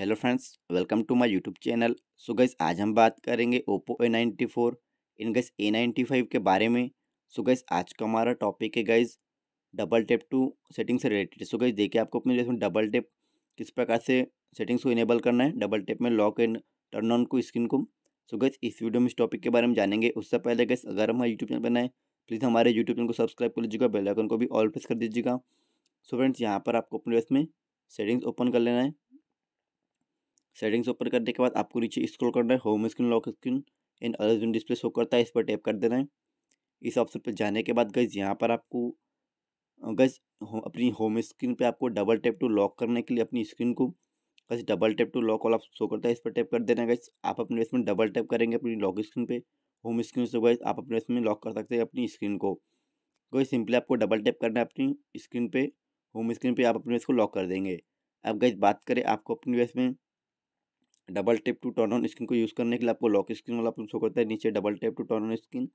hello friends welcome to my YouTube channel so guys आज हम बात करेंगे ओप्पो ए नाइन्टी फोर इन गैस ए नाइन्टी फाइव के बारे में सो गैस आज का हमारा टॉपिक है guys double tap to setting से रिलेटेड सो गैस देखिए आपको अपने जैसे डबल टेप किस प्रकार से सेटिंग्स को इनेबल करना है डबल टेप में लॉक एंड टर्न ऑन को स्क्रीन को सो गैस इस वीडियो में इस टॉपिक के बारे में जानेंगे उससे पहले गैस अगर हमारे यूट्यूब चैनल बनाए प्लीज़ हमारे यूट्यूब चैनल को सब्सक्राइब कर लीजिएगा बेलाइकन को भी ऑल प्रेस कर दीजिएगा सो फ्रेंड्स यहाँ पर आपको अपने में सेटिंग्स ओपन कर लेना है सेटिंग्स ओपन करने के बाद आपको नीचे स्क्रॉल करना है home screen lock screen and other जो डिस्प्ले शो करता है इस पर टैप कर देना है इस ऑप्शन पर जाने के बाद गज यहाँ पर आपको गज हो, अपनी होम स्क्रीन पे आपको डबल टैप टू लॉक करने के लिए अपनी स्क्रीन को guys double tap to lock वाला शो करता है इस पर टैप कर देना गज आप अपने इसमें डबल टैप करेंगे अपनी लॉक स्क्रीन पर होम स्क्रीन से गज आप अपने इसमें लॉक कर सकते हैं अपनी स्क्रीन को गज सिंपली आपको डबल टैप करना है अपनी स्क्रीन पे होम स्क्रीन पे आप अपने इसको लॉक कर देंगे अब गज बात करें आपको अपनी वेस में double tap to turn on screen को यूज़ करने के लिए आपको लॉक स्क्रीन वाला ऑप्शन शो करता है नीचे double tap to turn on screen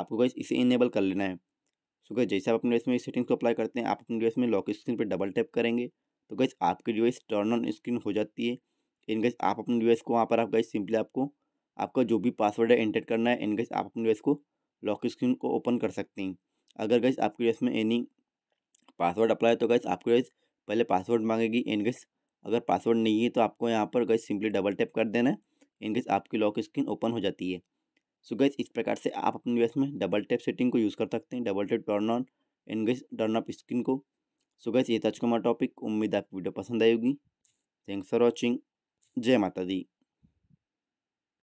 आपको गैस इसे इनेबल कर लेना है सो गैस जैसे आप अपने डिवाइस में इस सेटिंग्स को अप्लाई करते हैं आप अपने डिवाइस में लॉक स्क्रीन पर डबल टैप करेंगे तो गैस आपकी डिवाइस टर्न ऑन स्क्रीन हो जाती है इन गैस आप अपने डिवाइस को वहाँ पर आप गए सिंपली आपको आपका जो भी पासवर्ड है एंटर करना है इन गैस आप अपने डिवाइस को लॉक स्क्रीन को ओपन कर सकते हैं अगर गैस आपके डिवाइस में एनी पासवर्ड अप्लाई तो गैस आपके डिवाइस पहले पासवर्ड मांगेगी एन गैस अगर पासवर्ड नहीं है तो आपको यहाँ पर गई सिंपली डबल टैप कर देना है इनकेस आपकी लॉक स्क्रीन ओपन हो जाती है सो गैस इस प्रकार से आप अपने डिवाइस में डबल टैप सेटिंग को यूज़ कर सकते हैं double tap turn on and guys turn off screen को सो गैस ये था आज का हमारा टॉपिक उम्मीद आपको वीडियो पसंद आएगी होगी थैंक्स फॉर वॉचिंग जय माता दी